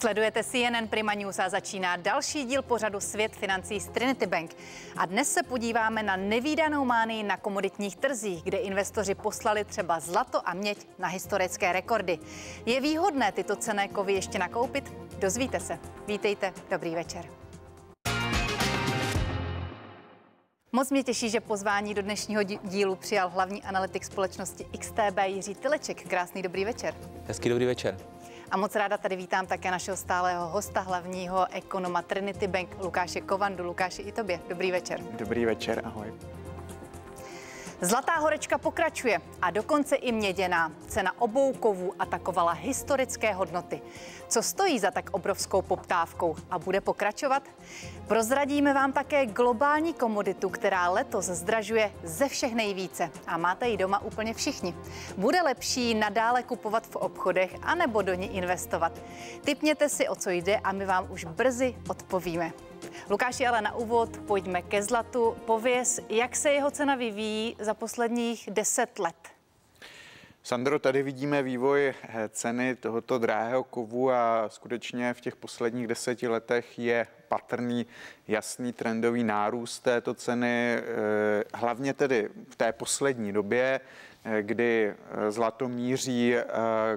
Sledujete CNN Prima News a začíná další díl pořadu Svět financí z Trinity Bank. A dnes se podíváme na nevýdanou mánii na komoditních trzích, kde investoři poslali třeba zlato a měď na historické rekordy. Je výhodné tyto cené kovy ještě nakoupit? Dozvíte se. Vítejte, dobrý večer. Moc mě těší, že pozvání do dnešního dílu přijal hlavní analytik společnosti XTB Jiří Tyleček. Krásný dobrý večer. Hezký dobrý večer. A moc ráda tady vítám také našeho stálého hosta, hlavního ekonoma Trinity Bank, Lukáše Kovandu. Lukáši, i tobě. Dobrý večer. Dobrý večer, ahoj. Zlatá horečka pokračuje a dokonce i měděná. Cena obou kovů atakovala historické hodnoty. Co stojí za tak obrovskou poptávkou a bude pokračovat? Prozradíme vám také globální komoditu, která letos zdražuje ze všech nejvíce a máte ji doma úplně všichni. Bude lepší nadále kupovat v obchodech anebo do ní investovat. Typněte si, o co jde a my vám už brzy odpovíme. Lukáši, ale na úvod pojďme ke zlatu. Pověz, jak se jeho cena vyvíjí za posledních 10 let? Sandro, tady vidíme vývoj eh, ceny tohoto drahého kovu a skutečně v těch posledních deseti letech je patrný jasný trendový nárůst této ceny, eh, hlavně tedy v té poslední době, eh, kdy zlato míří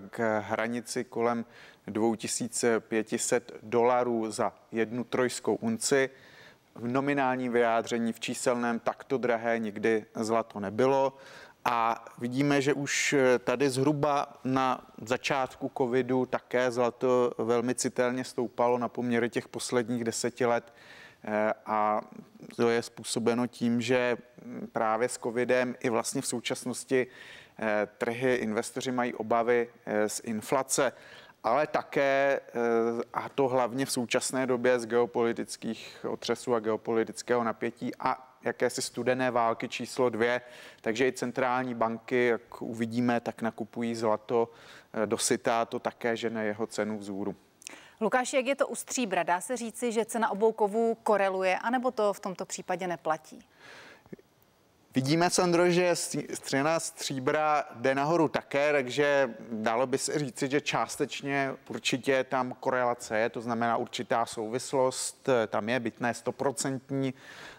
k hranici kolem 2500 dolarů za jednu trojskou unci. V nominálním vyjádření v číselném takto drahé nikdy zlato nebylo. A vidíme, že už eh, tady zhruba na začátku covidu také zlato velmi citelně stoupalo na poměry těch posledních deseti let. Eh, a to je způsobeno tím, že hm, právě s covidem i vlastně v současnosti eh, trhy, investoři mají obavy z inflace ale také, eh, a to hlavně v současné době z geopolitických otřesů a geopolitického napětí a jakési studené války číslo dvě, takže i centrální banky, jak uvidíme, tak nakupují zlato eh, dosytá, to také žene jeho cenu vzůru. Lukáš, jak je to u stříbra? Dá se říci, že cena obou kovů koreluje, anebo to v tomto případě neplatí? Vidíme, Sandro, že střena stříbra jde nahoru také, takže dalo by se říci, že částečně určitě tam korelace je, to znamená určitá souvislost, eh, tam je bytné stoprocentní,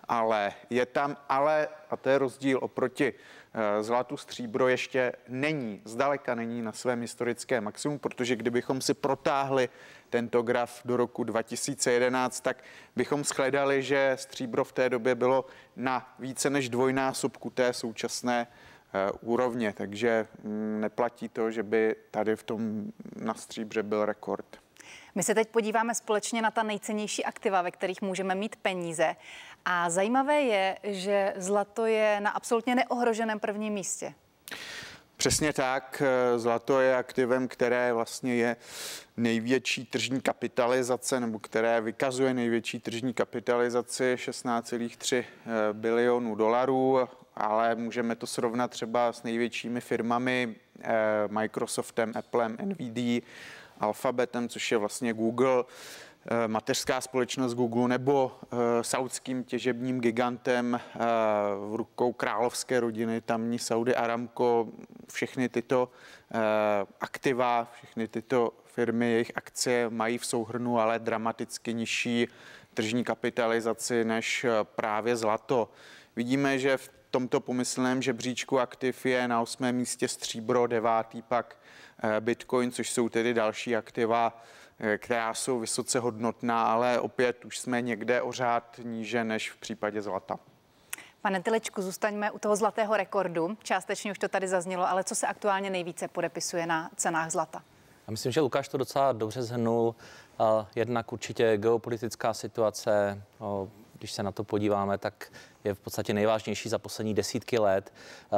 ale je tam ale, a to je rozdíl oproti Eh, zlatu stříbro ještě není, zdaleka není na svém historickém maximum, protože kdybychom si protáhli tento graf do roku 2011, tak bychom shledali, že stříbro v té době bylo na více než dvojnásobku té současné eh, úrovně, takže mm, neplatí to, že by tady v tom na stříbře byl rekord. My se teď podíváme společně na ta nejcennější aktiva, ve kterých můžeme mít peníze. A zajímavé je, že zlato je na absolutně neohroženém prvním místě. Přesně tak. Zlato je aktivem, které vlastně je největší tržní kapitalizace, nebo které vykazuje největší tržní kapitalizaci 16,3 eh, bilionů dolarů, ale můžeme to srovnat třeba s největšími firmami eh, Microsoftem, Applem, NVD, Alphabetem, což je vlastně Google. Eh, mateřská společnost Google nebo eh, saudským těžebním gigantem eh, v rukou královské rodiny, tamní Saudi Aramco, všechny tyto aktiva, všechny tyto firmy, jejich akcie mají v souhrnu ale dramaticky nižší tržní kapitalizaci než právě zlato. Vidíme, že v tomto pomyslném žebříčku aktiv je na osmém místě stříbro, devátý pak eh, bitcoin, což jsou tedy další aktiva, eh, která jsou vysoce hodnotná, ale opět už jsme někde o řád níže než v případě zlata. Pane Tylečku, zůstaňme u toho zlatého rekordu. Částečně už to tady zaznělo, ale co se aktuálně nejvíce podepisuje na cenách zlata? Já myslím, že Lukáš to docela dobře zhrnul. Eh, jednak určitě geopolitická situace, když se na to podíváme, tak je v podstatě nejvážnější za poslední desítky let.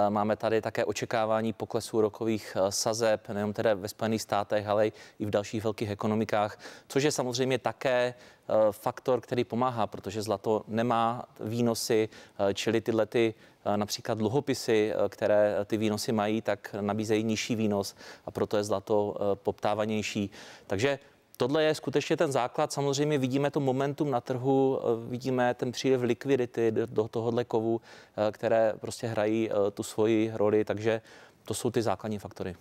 Eh, máme tady také očekávání poklesu rokových eh, sazeb, nejenom tedy ve Spojených státech, ale i v dalších velkých ekonomikách, což je samozřejmě také eh, faktor, který pomáhá, protože zlato nemá výnosy, čili tyhle ty například dluhopisy, které ty výnosy mají, tak nabízejí nižší výnos a proto je zlato poptávanější. Takže Tohle je skutečně ten základ. Samozřejmě vidíme to momentum na trhu, eh, vidíme ten příliv likvidity do tohohle kovu, eh, které prostě hrají eh, tu svoji roli, takže to jsou ty základní faktory.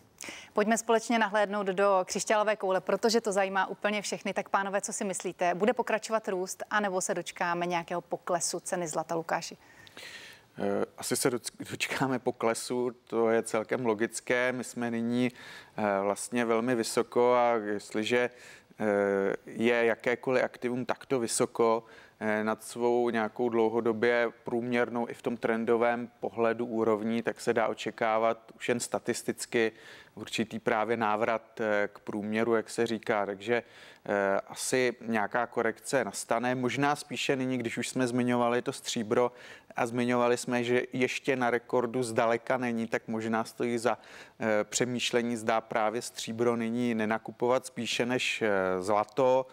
Pojďme společně nahlédnout do křišťálové koule, protože to zajímá úplně všechny. Tak pánové, co si myslíte? Bude pokračovat růst, anebo se dočkáme nějakého poklesu ceny zlata, Lukáši? Asi se dočkáme poklesu, to je celkem logické. My jsme nyní vlastně velmi vysoko a jestliže Eh, je jakékoliv aktivum takto vysoko eh, nad svou nějakou dlouhodobě průměrnou i v tom trendovém pohledu úrovní, tak se dá očekávat už jen statisticky, určitý právě návrat eh, k průměru, jak se říká. Takže eh, asi nějaká korekce nastane. Možná spíše nyní, když už jsme zmiňovali to stříbro a zmiňovali jsme, že ještě na rekordu zdaleka není, tak možná stojí za eh, přemýšlení, zdá právě stříbro nyní nenakupovat spíše než zlato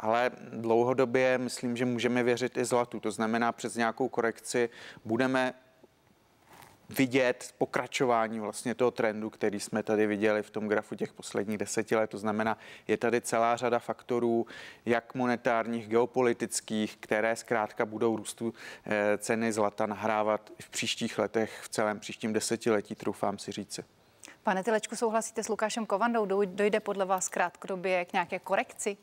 ale dlouhodobě myslím, že můžeme věřit i zlatu. To znamená, přes nějakou korekci budeme vidět pokračování vlastně toho trendu, který jsme tady viděli v tom grafu těch posledních deseti let. To znamená, je tady celá řada faktorů, jak monetárních, geopolitických, které zkrátka budou růstu eh, ceny zlata nahrávat v příštích letech, v celém příštím desetiletí, troufám si říci. Pane Tylečku, souhlasíte s Lukášem Kovandou? Dojde podle vás krátkodobě k nějaké korekci?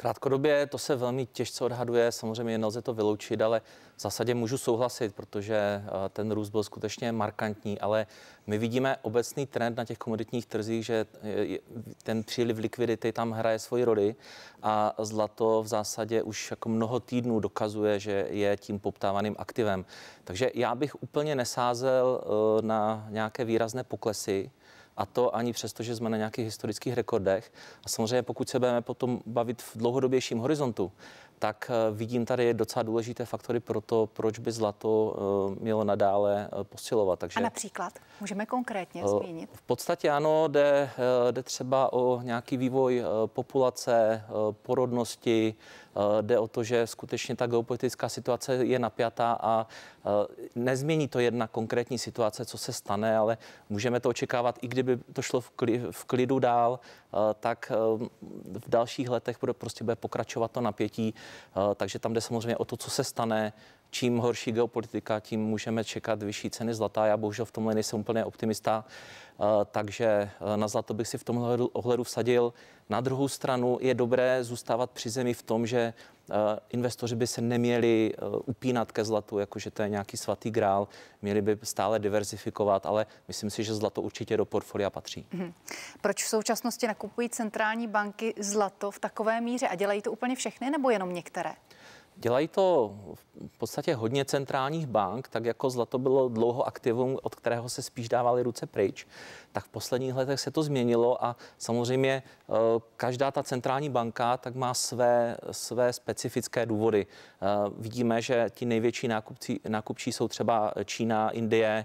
Krátkodobě to se velmi těžce odhaduje, samozřejmě nelze to vyloučit, ale v zásadě můžu souhlasit, protože eh, ten růst byl skutečně markantní, ale my vidíme obecný trend na těch komoditních trzích, že eh, ten příliv likvidity tam hraje svoji roli a zlato v zásadě už jako mnoho týdnů dokazuje, že je tím poptávaným aktivem. Takže já bych úplně nesázel eh, na nějaké výrazné poklesy a to ani přesto, že jsme na nějakých historických rekordech. A samozřejmě, pokud se budeme potom bavit v dlouhodobějším horizontu, tak eh, vidím tady docela důležité faktory pro to, proč by zlato eh, mělo nadále eh, posilovat. Takže, a například můžeme konkrétně zmínit? V podstatě ano, jde, jde třeba o nějaký vývoj populace, porodnosti, jde o to, že skutečně ta geopolitická situace je napjatá a nezmění to jedna konkrétní situace, co se stane, ale můžeme to očekávat, i kdyby to šlo v klidu dál, tak v dalších letech bude prostě bude pokračovat to napětí. Eh, takže tam jde samozřejmě o to, co se stane čím horší geopolitika, tím můžeme čekat vyšší ceny zlata. Já bohužel v tomhle nejsem úplně optimista, eh, takže eh, na zlato bych si v tomhle ohledu vsadil. Na druhou stranu je dobré zůstávat při zemi v tom, že eh, investoři by se neměli upínat ke zlatu, jakože to je nějaký svatý grál, měli by stále diverzifikovat, ale myslím si, že zlato určitě do portfolia patří. Hmm. Proč v současnosti nakupují centrální banky zlato v takové míře a dělají to úplně všechny nebo jenom některé? Dělají to v podstatě hodně centrálních bank, tak jako zlato bylo dlouho aktivum, od kterého se spíš dávaly ruce pryč, tak v posledních letech se to změnilo a samozřejmě eh, každá ta centrální banka tak má své, své specifické důvody. Eh, vidíme, že ti největší nákupci, nákupčí jsou třeba Čína, Indie,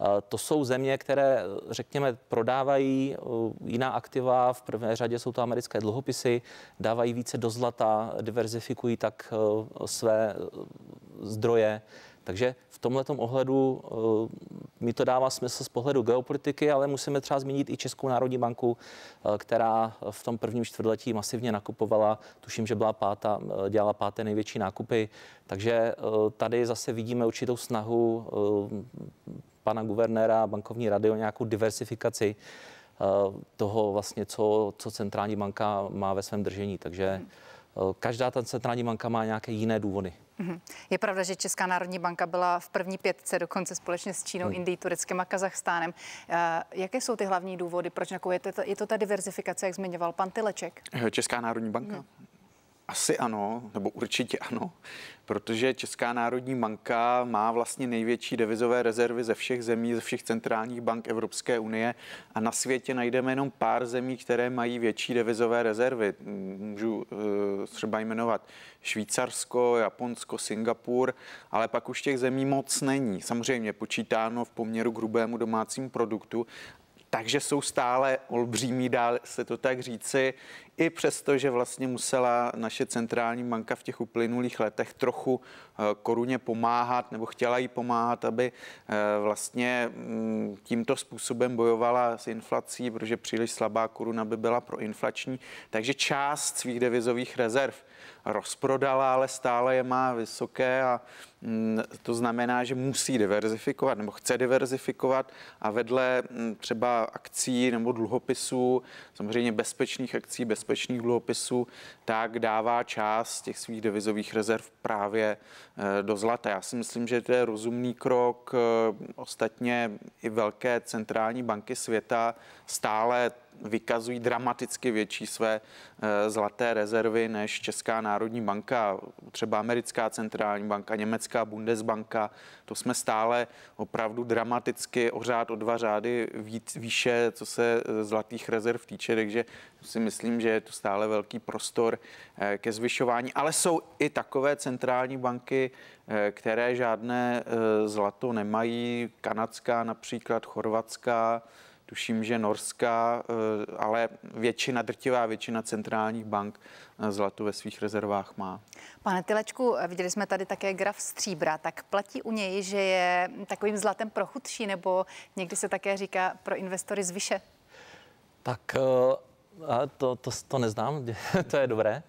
Eh, to jsou země, které, eh, řekněme, prodávají eh, jiná aktiva, v prvé řadě jsou to americké dluhopisy, dávají více do zlata, diverzifikují tak své zdroje. Takže v tomhle ohledu mi to dává smysl z pohledu geopolitiky, ale musíme třeba zmínit i Českou národní banku, která v tom prvním čtvrtletí masivně nakupovala. Tuším, že byla pátá, dělala páté největší nákupy. Takže tady zase vidíme určitou snahu pana guvernéra bankovní rady o nějakou diversifikaci eh, toho vlastně, co, co centrální banka má ve svém držení. Takže eh, každá ta centrální banka má nějaké jiné důvody. Mhm. Je pravda, že Česká národní banka byla v první pětce dokonce společně s Čínou, hmm. Indií, Tureckem a Kazachstánem. Eh, jaké jsou ty hlavní důvody, proč nakoupujete? Je to ta diverzifikace, jak zmiňoval pan Tyleček? Česká národní banka. No. Asi ano, nebo určitě ano, protože Česká národní banka má vlastně největší devizové rezervy ze všech zemí, ze všech centrálních bank Evropské unie a na světě najdeme jenom pár zemí, které mají větší devizové rezervy. Můžu eh, třeba jmenovat Švýcarsko, Japonsko, Singapur, ale pak už těch zemí moc není. Samozřejmě počítáno v poměru k hrubému domácímu produktu, takže jsou stále olbřímí, dá se to tak říci, i přesto, že vlastně musela naše centrální banka v těch uplynulých letech trochu eh, koruně pomáhat, nebo chtěla jí pomáhat, aby eh, vlastně mm, tímto způsobem bojovala s inflací, protože příliš slabá koruna by byla pro inflační. takže část svých devizových rezerv rozprodala, ale stále je má vysoké a to znamená, že musí diverzifikovat nebo chce diverzifikovat a vedle třeba akcí nebo dluhopisů, samozřejmě bezpečných akcí, bezpečných dluhopisů, tak dává část těch svých devizových rezerv právě e, do zlata. Já si myslím, že to je rozumný krok. E, ostatně i velké centrální banky světa stále vykazují dramaticky větší své e, zlaté rezervy než Česká národní banka, třeba americká centrální banka, německá německá Bundesbanka. To jsme stále opravdu dramaticky o řád, o dva řády víc, výše, co se eh, zlatých rezerv týče, takže si myslím, že je to stále velký prostor eh, ke zvyšování. Ale jsou i takové centrální banky, eh, které žádné zlato nemají. Kanadská například, chorvatská, tuším, že Norska, eh, ale většina, drtivá většina centrálních bank eh, zlato ve svých rezervách má. Pane Tylečku, viděli jsme tady také graf stříbra, tak platí u něj, že je takovým zlatem prochudší, nebo někdy se také říká pro investory z Tak eh, to, to, to neznám, to je dobré.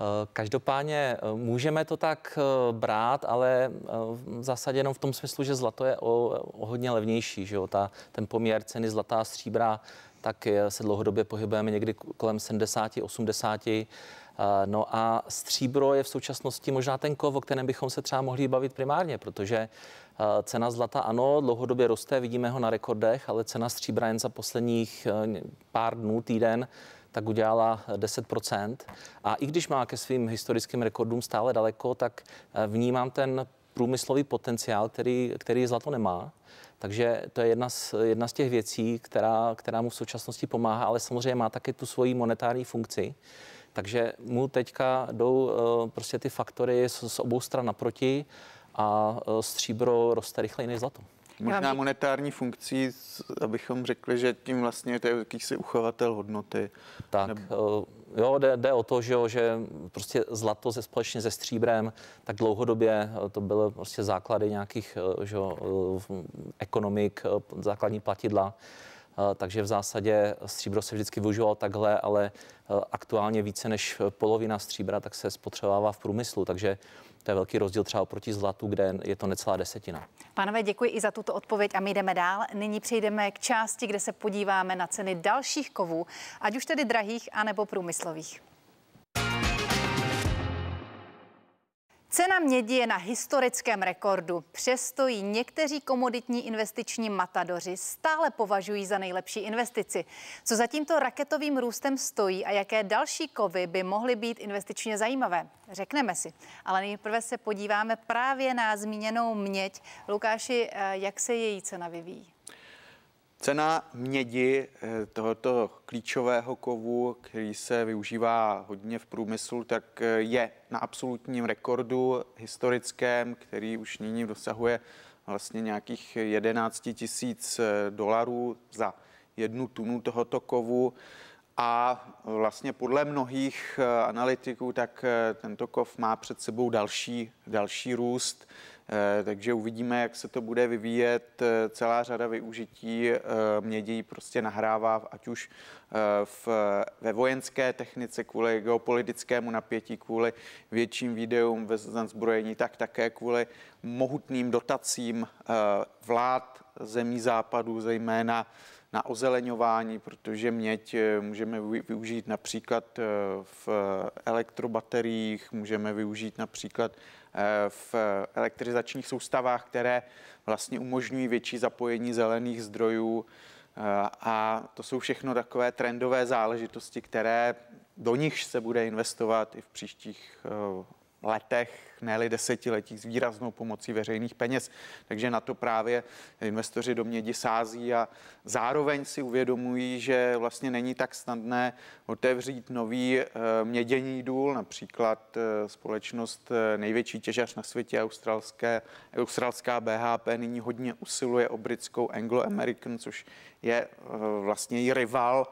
Eh, každopádně eh, můžeme to tak eh, brát, ale v zásadě jenom v tom smyslu, že zlato je o, o hodně levnější. Že jo? Ta, ten poměr ceny zlata a stříbra tak se dlouhodobě pohybujeme někdy kolem 70, 80. No a stříbro je v současnosti možná ten kov, o kterém bychom se třeba mohli bavit primárně, protože cena zlata ano, dlouhodobě roste, vidíme ho na rekordech, ale cena stříbra jen za posledních pár dnů, týden tak udělala 10%. Eh, a i když má ke svým historickým rekordům stále daleko, tak eh, vnímám ten průmyslový potenciál, který, který zlato nemá. Takže to je jedna z, jedna z těch věcí, která, která mu v současnosti pomáhá, ale samozřejmě má také tu svoji monetární funkci. Takže mu teďka jdou eh, prostě ty faktory z, z obou stran naproti a stříbro roste rychleji než zlato. Možná monetární funkcí, abychom řekli, že tím vlastně to je jakýsi uchovatel hodnoty. Tak, nebo... Eh, jo, jde, jde o to, že, jo, že prostě zlato se společně se stříbrem, tak dlouhodobě eh, to byly prostě základy nějakých eh, že jo, ekonomik, základní platidla. Eh, takže v zásadě stříbro se vždycky využívalo takhle, ale eh, aktuálně více než polovina stříbra tak se spotřebovává v průmyslu, takže to je velký rozdíl třeba oproti zlatu, kde je to necelá desetina. Pánové, děkuji i za tuto odpověď a my jdeme dál. Nyní přejdeme k části, kde se podíváme na ceny dalších kovů, ať už tedy drahých, anebo průmyslových. Cena mědi je na historickém rekordu. Přesto ji někteří komoditní investiční matadoři stále považují za nejlepší investici. Co za tímto raketovým růstem stojí a jaké další kovy by mohly být investičně zajímavé? Řekneme si. Ale nejprve se podíváme právě na zmíněnou měď. Lukáši, eh, jak se její cena vyvíjí? Cena mědi eh, tohoto klíčového kovu, který se využívá hodně v průmyslu, tak eh, je na absolutním rekordu historickém, který už nyní dosahuje vlastně nějakých 11 tisíc eh, dolarů za jednu tunu tohoto kovu. A vlastně podle mnohých eh, analytiků, tak eh, tento kov má před sebou další, další růst. Eh, takže uvidíme, jak se to bude vyvíjet. Celá řada využití mědí prostě nahrává, ať už v, ve vojenské technice kvůli geopolitickému napětí, kvůli větším videům ve zbrojení, tak také kvůli mohutným dotacím vlád zemí západu, zejména na ozeleňování, protože měď eh, můžeme využít například eh, v elektrobateriích, můžeme využít například eh, v elektrizačních soustavách, které vlastně umožňují větší zapojení zelených zdrojů. A to jsou všechno takové trendové záležitosti, které do nich se bude investovat i v příštích letech, ne desetiletích, s výraznou pomocí veřejných peněz. Takže na to právě investoři do mědi sází a zároveň si uvědomují, že vlastně není tak snadné otevřít nový eh, mědění důl, například eh, společnost eh, největší těžař na světě australské, australská BHP nyní hodně usiluje o britskou Anglo American, což je vlastně její rival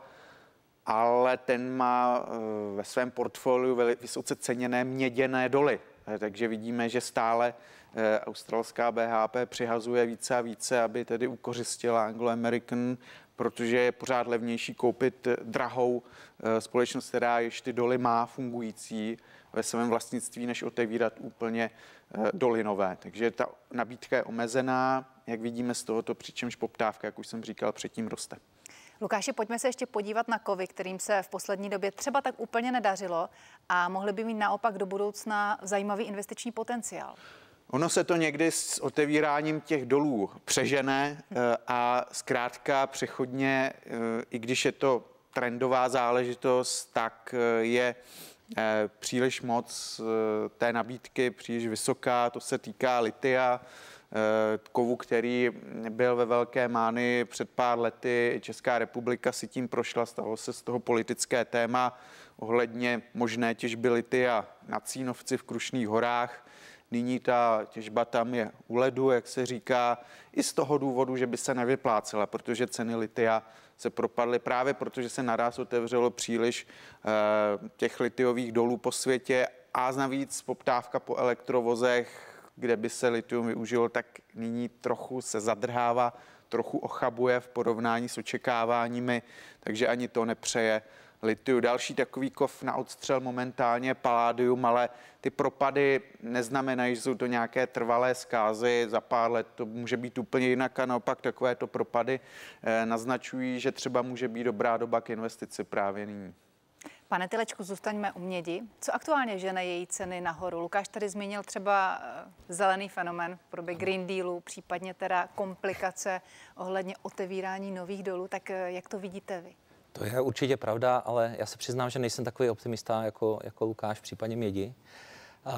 ale ten má eh, ve svém portfoliu vysoce ceněné měděné doly. Eh, takže vidíme, že stále eh, australská BHP přihazuje více a více, aby tedy ukořistila Anglo-American, protože je pořád levnější koupit drahou společnost, která ještě doly má fungující ve svém vlastnictví, než otevírat úplně doly nové. Takže ta nabídka je omezená, jak vidíme z tohoto, přičemž poptávka, jak už jsem říkal, předtím roste. Lukáši, pojďme se ještě podívat na kovy, kterým se v poslední době třeba tak úplně nedařilo a mohly by mít naopak do budoucna zajímavý investiční potenciál. Ono se to někdy s otevíráním těch dolů přežené hm. eh, a zkrátka přechodně, eh, i když je to trendová záležitost, tak eh, je příliš moc té nabídky, příliš vysoká, to se týká litia, Eh, kovu, který byl ve Velké mány před pár lety. Česká republika si tím prošla, stalo se z toho politické téma ohledně možné těžby lity a na Cínovci v Krušných horách. Nyní ta těžba tam je u ledu, jak se říká, i z toho důvodu, že by se nevyplácela, protože ceny litia se propadly právě protože se naraz otevřelo příliš eh, těch litiových dolů po světě a navíc poptávka po elektrovozech kde by se litium využilo, tak nyní trochu se zadrhává, trochu ochabuje v porovnání s očekáváními, takže ani to nepřeje litiu. Další takový kov na odstřel momentálně je paládium, ale ty propady neznamenají, že jsou to nějaké trvalé zkázy. Za pár let to může být úplně jinak a naopak takovéto propady eh, naznačují, že třeba může být dobrá doba k investici právě nyní. Pane Tylečku, zůstaňme u mědi. Co aktuálně žene její ceny nahoru? Lukáš tady zmínil třeba eh, zelený fenomen v podobě Green Dealu, případně teda komplikace ohledně otevírání nových dolů. Tak eh, jak to vidíte vy? To je určitě pravda, ale já se přiznám, že nejsem takový optimista jako, jako Lukáš, případně mědi. Uh,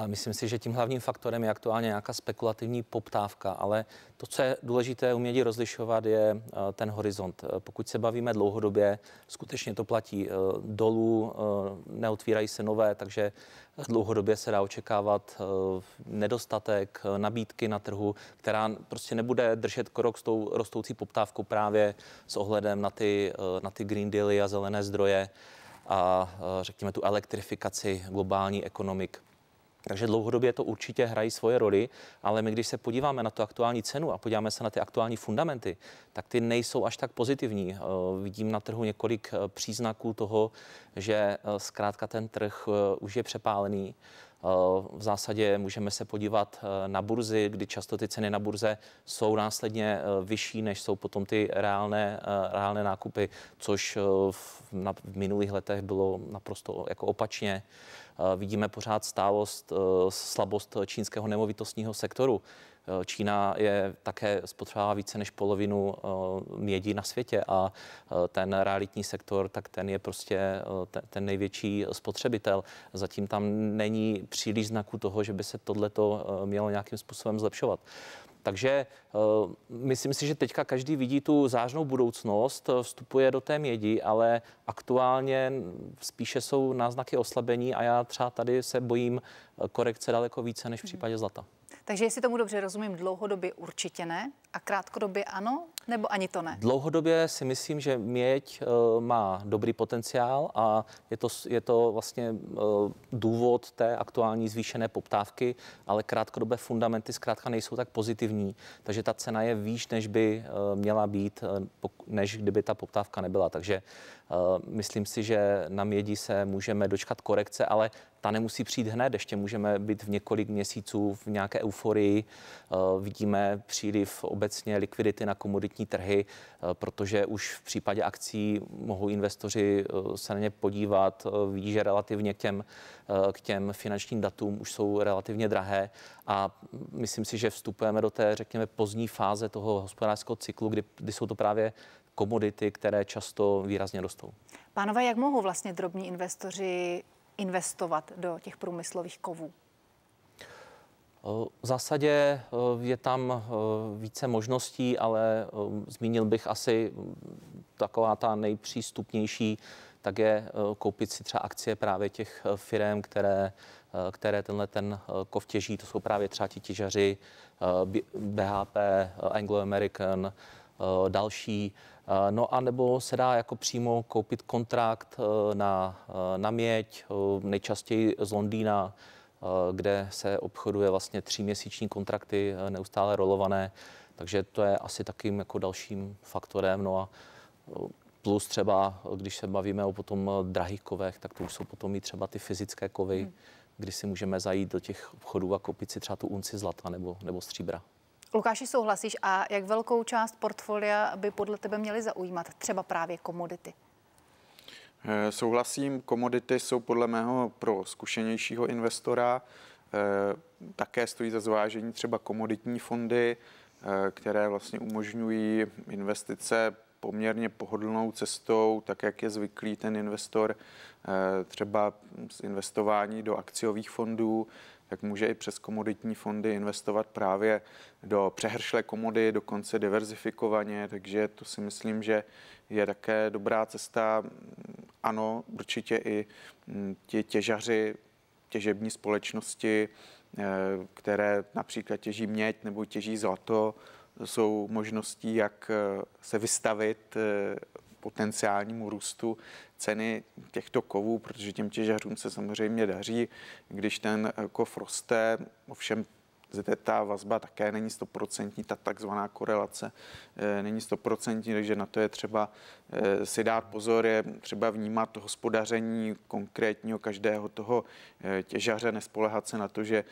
Myslím si, že tím hlavním faktorem je aktuálně nějaká spekulativní poptávka, ale to, co je důležité umědí rozlišovat, je eh, ten horizont. Eh, pokud se bavíme dlouhodobě, skutečně to platí eh, dolů, neotvírají se nové, takže dlouhodobě se dá očekávat nedostatek nabídky na trhu, která prostě nebude držet krok s tou rostoucí poptávkou právě s ohledem na ty, na ty green dealy a zelené zdroje a řekněme tu elektrifikaci globální ekonomik. Takže dlouhodobě to určitě hrají svoje roli, ale my když se podíváme na tu aktuální cenu a podíváme se na ty aktuální fundamenty, tak ty nejsou až tak pozitivní. Eh, vidím na trhu několik eh, příznaků toho, že eh, zkrátka ten trh už je přepálený. V zásadě můžeme se podívat na burzy, kdy často ty ceny na burze jsou následně vyšší, než jsou potom ty reálné, reálné nákupy, což v, na, v minulých letech bylo naprosto jako opačně. Eh, vidíme pořád stálost, eh, slabost čínského nemovitostního sektoru. Eh, Čína je také spotřebovává více než polovinu mědí na světě a ten realitní sektor, tak ten je prostě ten největší spotřebitel. Zatím tam není příliš znaků toho, že by se tohleto mělo nějakým způsobem zlepšovat. Takže eh, myslím si, že teďka každý vidí tu zářnou budoucnost, eh, vstupuje do té mědi, ale aktuálně spíše jsou náznaky oslabení a já třeba tady se bojím eh, korekce daleko více než v případě zlata. Takže jestli tomu dobře rozumím, dlouhodobě určitě ne a krátkodobě ano, nebo ani to ne? Dlouhodobě si myslím, že měď eh, má dobrý potenciál a je to, je to vlastně eh, důvod té aktuální zvýšené poptávky, ale krátkodobé fundamenty zkrátka nejsou tak pozitivní, takže ta cena je výš, než by eh, měla být, než kdyby ta poptávka nebyla. Takže myslím si, že na mědi se můžeme dočkat korekce, ale ta nemusí přijít hned, ještě můžeme být v několik měsíců v nějaké euforii. Eh, vidíme příliv obecně likvidity na komoditní trhy, eh, protože už v případě akcí mohou investoři eh, se na ně podívat, vidí, že relativně k těm, k těm finančním datům už jsou relativně drahé a myslím si, že vstupujeme do té, řekněme, pozdní fáze toho hospodářského cyklu, kdy, kdy jsou to právě komodity, které často výrazně rostou. Pánové, jak mohou vlastně drobní investoři investovat do těch průmyslových kovů? V zásadě je tam více možností, ale zmínil bych asi taková ta nejpřístupnější, tak je koupit si třeba akcie právě těch firm, které, které tenhle ten kov těží. To jsou právě třeba ti těžaři BHP, Anglo American, Eh, další. Eh, no a nebo se dá jako přímo koupit kontrakt eh, na, na měď, nejčastěji z Londýna, kde se obchoduje vlastně tříměsíční kontrakty neustále rolované, takže to je asi takým jako dalším faktorem. No a plus třeba, když se bavíme o potom drahých kovech, tak to už jsou potom i třeba ty fyzické kovy, hmm. kdy si můžeme zajít do těch obchodů a koupit si třeba tu unci zlata nebo, nebo stříbra. Lukáši, souhlasíš a jak velkou část portfolia by podle tebe měly zaujímat třeba právě komodity? Eh, souhlasím, komodity jsou podle mého pro zkušenějšího investora. Eh, také stojí za zvážení třeba komoditní fondy, eh, které vlastně umožňují investice poměrně pohodlnou cestou, tak jak je zvyklý ten investor třeba z investování do akciových fondů, tak může i přes komoditní fondy investovat právě do přehršlé komody, dokonce diverzifikovaně, takže to si myslím, že je také dobrá cesta. Ano, určitě i mm, ti těžaři, těžební společnosti, eh, které například těží měď nebo těží zlato, jsou možností, jak eh, se vystavit eh, potenciálnímu růstu ceny těchto kovů, protože těm těžařům se samozřejmě daří, když ten eh, kov roste, ovšem zde ta vazba také není stoprocentní, ta takzvaná korelace eh, není stoprocentní, takže na to je třeba eh, si dát pozor, je třeba vnímat hospodaření konkrétního každého toho těžaře, nespolehat se na to, že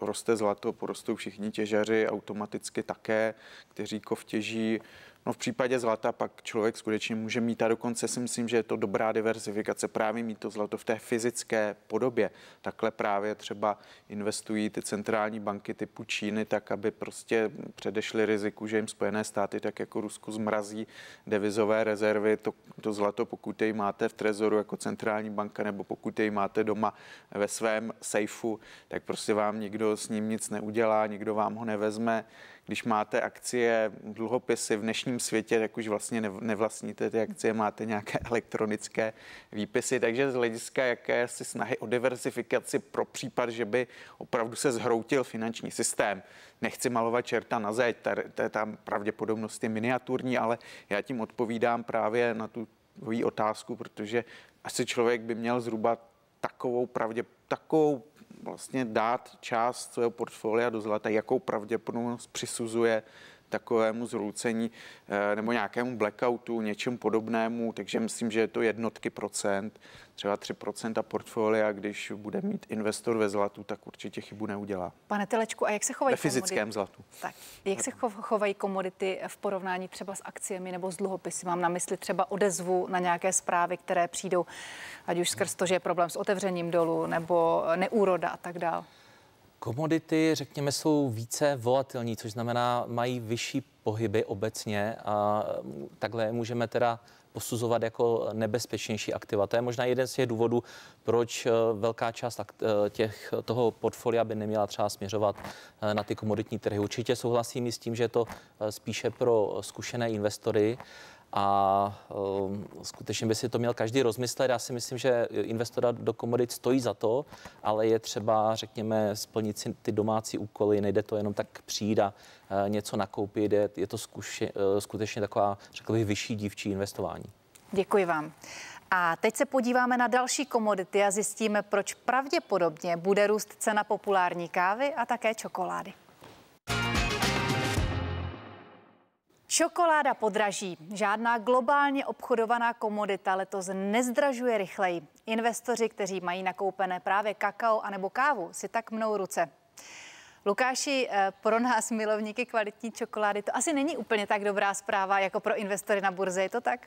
roste zlato, porostou všichni těžaři automaticky také, kteří kov těží, No v případě zlata pak člověk skutečně může mít a dokonce si myslím, že je to dobrá diverzifikace právě mít to zlato v té fyzické podobě. Takhle právě třeba investují ty centrální banky typu Číny tak, aby prostě předešly riziku, že jim Spojené státy tak jako Rusku zmrazí devizové rezervy. To, to zlato, pokud jej máte v trezoru jako centrální banka nebo pokud jej máte doma ve svém sejfu, tak prostě vám nikdo s ním nic neudělá, nikdo vám ho nevezme když máte akcie, dluhopisy v dnešním světě, tak už vlastně nevlastníte ty akcie, máte nějaké elektronické výpisy. Takže z hlediska jakési snahy o diversifikaci pro případ, že by opravdu se zhroutil finanční systém. Nechci malovat čerta na zeď, ta, ta, tam pravděpodobnost je miniaturní, ale já tím odpovídám právě na tu otázku, protože asi člověk by měl zhruba takovou pravdě, takovou vlastně dát část svého portfolia do zlata, jakou pravděpodobnost přisuzuje takovému zrůcení eh, nebo nějakému blackoutu, něčem podobnému, takže myslím, že je to jednotky procent třeba 3% portfolia, když bude mít investor ve zlatu, tak určitě chybu neudělá. Pane Telečku, a jak se chovají ve fyzickém komodity? zlatu. Tak, jak se chovají komodity v porovnání třeba s akciemi nebo s dluhopisy? Mám na mysli třeba odezvu na nějaké zprávy, které přijdou, ať už skrz to, že je problém s otevřením dolů nebo neúroda a tak dále. Komodity, řekněme, jsou více volatilní, což znamená, mají vyšší pohyby obecně a takhle můžeme teda posuzovat jako nebezpečnější aktiva. To je možná jeden z těch důvodů, proč eh, velká část eh, těch, toho portfolia by neměla třeba směřovat eh, na ty komoditní trhy. Určitě souhlasím i s tím, že je to spíše pro zkušené investory a ehm, skutečně by si to měl každý rozmyslet. Já si myslím, že investora do komodit stojí za to, ale je třeba, řekněme, splnit si ty domácí úkoly, nejde to jenom tak přijít a eh, něco nakoupit, je, je to zkuši, eh, skutečně taková, řekl bych, vyšší dívčí investování. Děkuji vám. A teď se podíváme na další komodity a zjistíme, proč pravděpodobně bude růst cena populární kávy a také čokolády. Čokoláda podraží. Žádná globálně obchodovaná komodita letos nezdražuje rychleji. Investoři, kteří mají nakoupené právě kakao anebo kávu, si tak mnou ruce. Lukáši, eh, pro nás milovníky kvalitní čokolády to asi není úplně tak dobrá zpráva jako pro investory na burze, je to tak?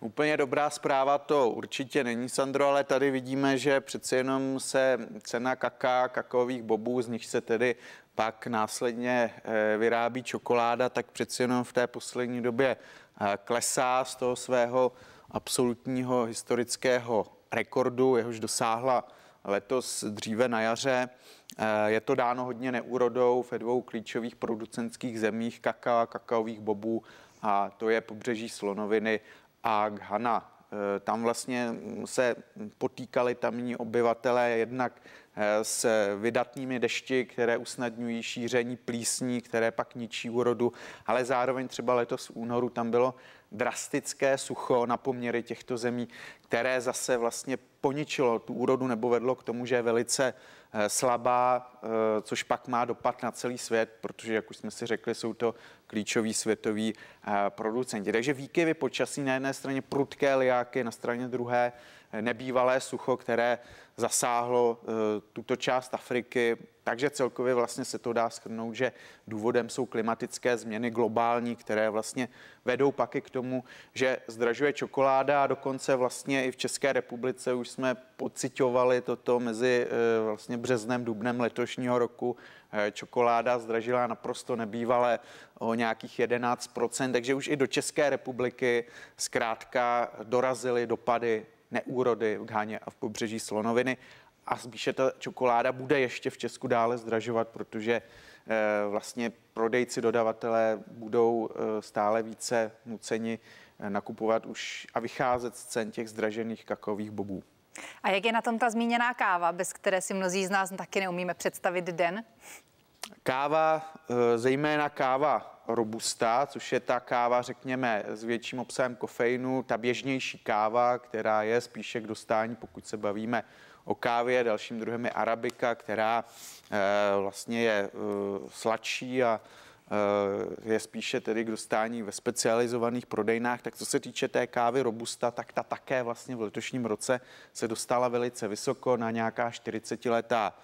Úplně dobrá zpráva to určitě není, Sandro, ale tady vidíme, že přece jenom se cena kaká, kakových bobů, z nich se tedy pak následně eh, vyrábí čokoláda, tak přeci jenom v té poslední době eh, klesá z toho svého absolutního historického rekordu, jehož dosáhla letos dříve na jaře. Eh, je to dáno hodně neúrodou ve dvou klíčových producentských zemích kaka, kakaových bobů a to je pobřeží Slonoviny a Ghana. Tam vlastně se potýkali tamní obyvatelé jednak Eh, s vydatnými dešti, které usnadňují šíření plísní, které pak ničí úrodu, ale zároveň třeba letos v únoru tam bylo drastické sucho na poměry těchto zemí, které zase vlastně poničilo tu úrodu nebo vedlo k tomu, že je velice eh, slabá, eh, což pak má dopad na celý svět, protože, jak už jsme si řekli, jsou to klíčoví světoví producenti. Takže výkyvy počasí na jedné straně prudké liáky, na straně druhé nebývalé sucho, které zasáhlo eh, tuto část Afriky. Takže celkově vlastně se to dá shrnout, že důvodem jsou klimatické změny globální, které vlastně vedou pak i k tomu, že zdražuje čokoláda a dokonce vlastně i v České republice už jsme pocitovali toto mezi eh, vlastně březnem, dubnem letošního roku. Eh, čokoláda zdražila naprosto nebývalé o nějakých 11%, takže už i do České republiky zkrátka dorazily dopady neúrody v Gáně a v pobřeží Slonoviny a spíše ta čokoláda bude ještě v Česku dále zdražovat, protože eh, vlastně prodejci, dodavatelé budou eh, stále více nuceni eh, nakupovat už a vycházet z cen těch zdražených kakových bobů. A jak je na tom ta zmíněná káva, bez které si mnozí z nás taky neumíme představit den? Káva, eh, zejména káva robusta, což je ta káva, řekněme, s větším obsahem kofeinu, ta běžnější káva, která je spíše k dostání, pokud se bavíme o kávě. Dalším druhem je arabika, která eh, vlastně je eh, sladší a Eh, je spíše tedy k dostání ve specializovaných prodejnách. Tak co se týče té kávy Robusta, tak ta také vlastně v letošním roce se dostala velice vysoko na nějaká 40 letá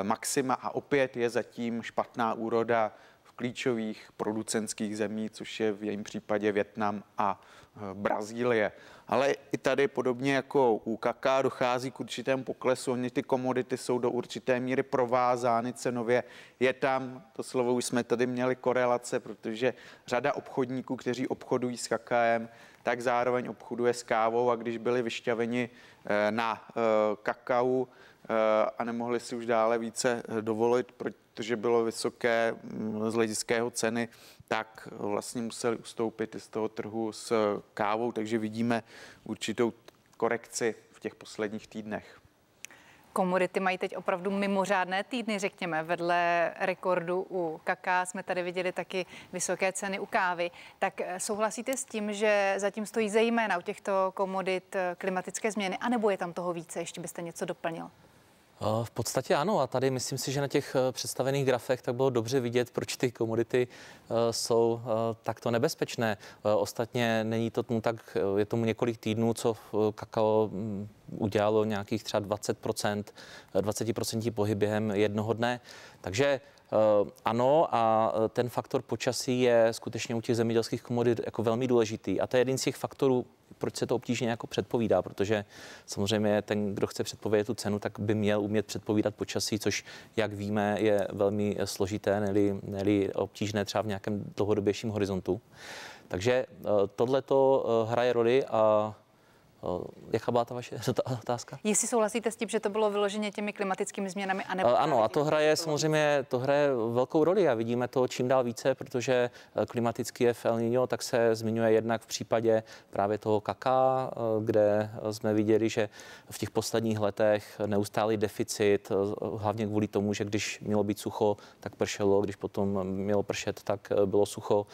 eh, maxima a opět je zatím špatná úroda v klíčových producentských zemí, což je v jejím případě Větnam a eh, Brazílie ale i tady podobně jako u kaká dochází k určitému poklesu, oni ty komodity jsou do určité míry provázány cenově. Je tam, to slovo už jsme tady měli, korelace, protože řada obchodníků, kteří obchodují s kakaem, tak zároveň obchoduje s kávou a když byli vyšťaveni eh, na eh, kakau eh, a nemohli si už dále více dovolit, protože bylo vysoké mm, z hlediského ceny, tak vlastně museli ustoupit z toho trhu s kávou, takže vidíme určitou korekci v těch posledních týdnech. Komodity mají teď opravdu mimořádné týdny, řekněme. Vedle rekordu u kaká jsme tady viděli taky vysoké ceny u kávy. Tak eh, souhlasíte s tím, že zatím stojí zejména u těchto komodit eh, klimatické změny, anebo je tam toho více? Ještě byste něco doplnil? Eh, v podstatě ano a tady myslím si, že na těch eh, představených grafech tak bylo dobře vidět, proč ty komodity eh, jsou takto nebezpečné. Ostatně není to tomu tak, je tomu několik týdnů, co kakao mm, udělalo nějakých třeba 20%, 20% pohyb během jednoho dne. Takže Eh, ano, a eh, ten faktor počasí je skutečně u těch zemědělských komodit jako velmi důležitý. A to je jeden z těch faktorů, proč se to obtížně jako předpovídá, protože samozřejmě ten, kdo chce předpovědět tu cenu, tak by měl umět předpovídat počasí, což, jak víme, je velmi eh, složité, neli, neli obtížné třeba v nějakém dlouhodobějším horizontu. Takže tohle to hraje roli a Jaká byla ta vaše otázka? Jestli souhlasíte s tím, že to bylo vyloženě těmi klimatickými změnami? Anebo ano, a to hraje samozřejmě to hraje velkou roli a vidíme to čím dál více, protože eh, klimatický je El Niño tak se zmiňuje jednak v případě právě toho kaká, eh, kde eh, jsme viděli, že v těch posledních letech neustálý deficit, hlavně kvůli tomu, že když mělo být sucho, tak pršelo, když potom mělo pršet, tak bylo sucho,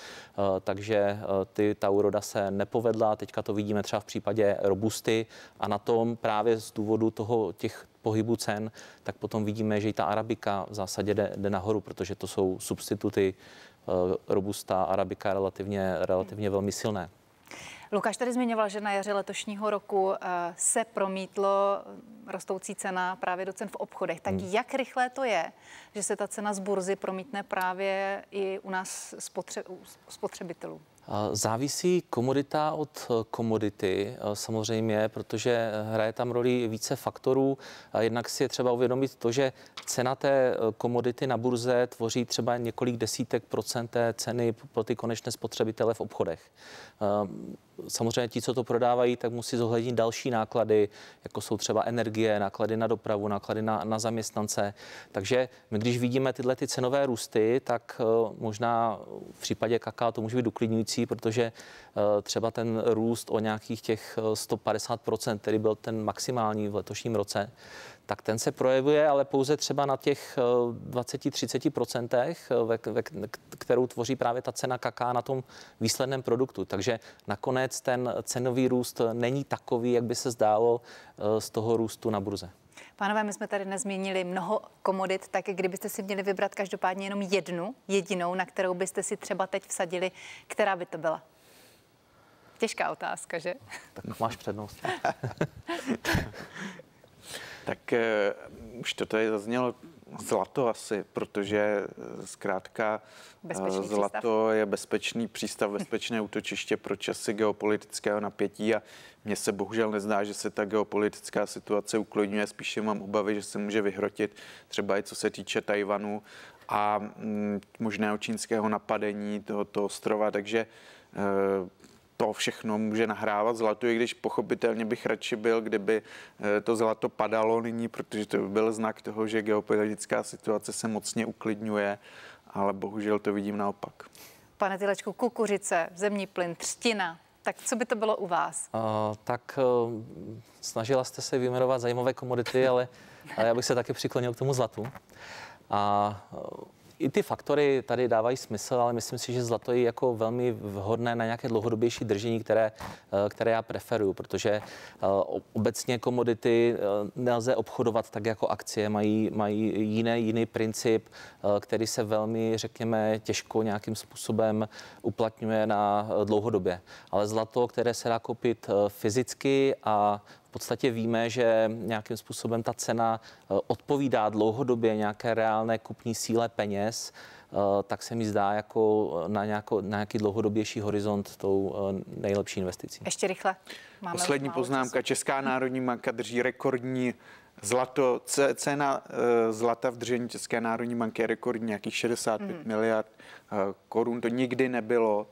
takže ty, ta úroda se nepovedla. Teďka to vidíme třeba v případě robusty a na tom právě z důvodu toho těch pohybu cen, tak potom vidíme, že i ta arabika v zásadě jde, jde nahoru, protože to jsou substituty eh, robusta, arabika relativně, relativně velmi silné. Lukáš tady zmiňoval, že na jaře letošního roku eh, se promítlo eh, rostoucí cena právě do cen v obchodech. Tak hmm. jak rychlé to je, že se ta cena z burzy promítne právě i u nás spotře- spotřebitelů? Závisí komodita od eh, komodity eh, samozřejmě, protože eh, hraje tam roli více faktorů. Jednak si je třeba uvědomit to, že cena té komodity na burze tvoří třeba několik desítek procent té ceny pro ty konečné spotřebitele v obchodech. Ehm, samozřejmě ti, co to prodávají, tak musí zohlednit další náklady, jako jsou třeba energie, náklady na dopravu, náklady na, na zaměstnance. Takže my, když vidíme tyhle ty cenové růsty, tak eh, možná v případě kaká to může být uklidňující, protože eh, třeba ten růst o nějakých těch 150%, eh, který byl ten maximální v letošním roce, tak ten se projevuje ale pouze třeba na těch 20-30%, eh, eh, kterou tvoří právě ta cena kaká na tom výsledném produktu. Takže nakonec ten cenový růst není takový, jak by se zdálo eh, z toho růstu na burze. Pánové, my jsme tady nezmínili mnoho komodit, tak kdybyste si měli vybrat každopádně jenom jednu, jedinou, na kterou byste si třeba teď vsadili, která by to byla? Těžká otázka, že? Tak máš přednost. Tak eh, už to tady zaznělo zlato asi, protože eh, zkrátka eh, bezpečný zlato přístav. je bezpečný přístav, bezpečné útočiště pro časy geopolitického napětí a mně se bohužel nezdá, že se ta geopolitická situace uklidňuje, spíše mám obavy, že se může vyhrotit třeba i co se týče Tajvanu a mm, možného čínského napadení tohoto ostrova, takže to všechno může nahrávat zlatu, i když pochopitelně bych radši byl, kdyby eh, to zlato padalo nyní, protože to by byl znak toho, že geopolitická situace se mocně uklidňuje, ale bohužel to vidím naopak. Pane Tylečku, kukuřice, zemní plyn, třtina, tak co by to bylo u vás? Uh, tak uh, snažila jste se vyjmenovat zajímavé komodity, ale, ale já bych se taky přiklonil k tomu zlatu. A uh, i ty faktory tady dávají smysl, ale myslím si, že zlato je jako velmi vhodné na nějaké dlouhodobější držení, které, eh, které já preferuju, protože eh, obecně komodity eh, nelze obchodovat tak jako akcie, mají, mají jiné, jiný princip, který se velmi, řekněme, těžko nějakým způsobem uplatňuje na dlouhodobě. Ale zlato, které se dá koupit fyzicky a v podstatě víme, že nějakým způsobem ta cena eh, odpovídá dlouhodobě nějaké reálné kupní síle peněz, eh, tak se mi zdá jako eh, na, nějakou, na nějaký dlouhodobější horizont tou nejlepší investicí. Ještě rychle. Máme Poslední poznámka. Času. Česká národní banka drží rekordní zlato. Cena zlata v držení České národní banky je rekordní nějakých 65 mm. miliard korun. To nikdy nebylo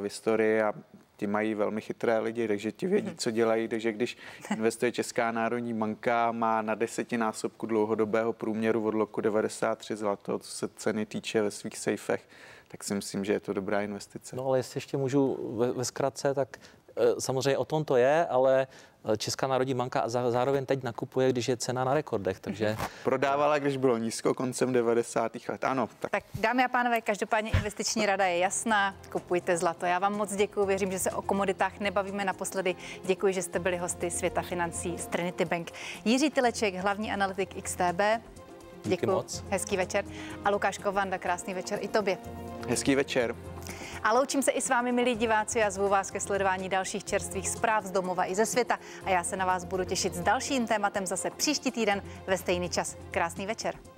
v historii a ty mají velmi chytré lidi, takže ti vědí, mhm. co dělají, takže když investuje Česká národní banka, má na desetinásobku dlouhodobého průměru od roku 93 zlato, co se ceny týče ve svých sejfech, tak si myslím, že je to dobrá investice. No ale jestli ještě můžu ve, ve zkratce, tak Eh, samozřejmě o tom to je, ale eh, Česká národní banka zároveň teď nakupuje, když je cena na rekordech. Takže... Prodávala, když bylo nízko koncem 90. let. Ano. Tak. tak dámy a pánové, každopádně investiční rada je jasná. Kupujte zlato. Já vám moc děkuji. Věřím, že se o komoditách nebavíme naposledy. Děkuji, že jste byli hosty světa financí z Trinity Bank. Jiří Tyleček, hlavní analytik XTB. Děkuji. moc. Hezký večer. A Lukáš Kovanda, krásný večer i tobě. Hezký večer. A loučím se i s vámi, milí diváci, a zvu vás ke sledování dalších čerstvých zpráv z domova i ze světa. A já se na vás budu těšit s dalším tématem zase příští týden ve stejný čas. Krásný večer.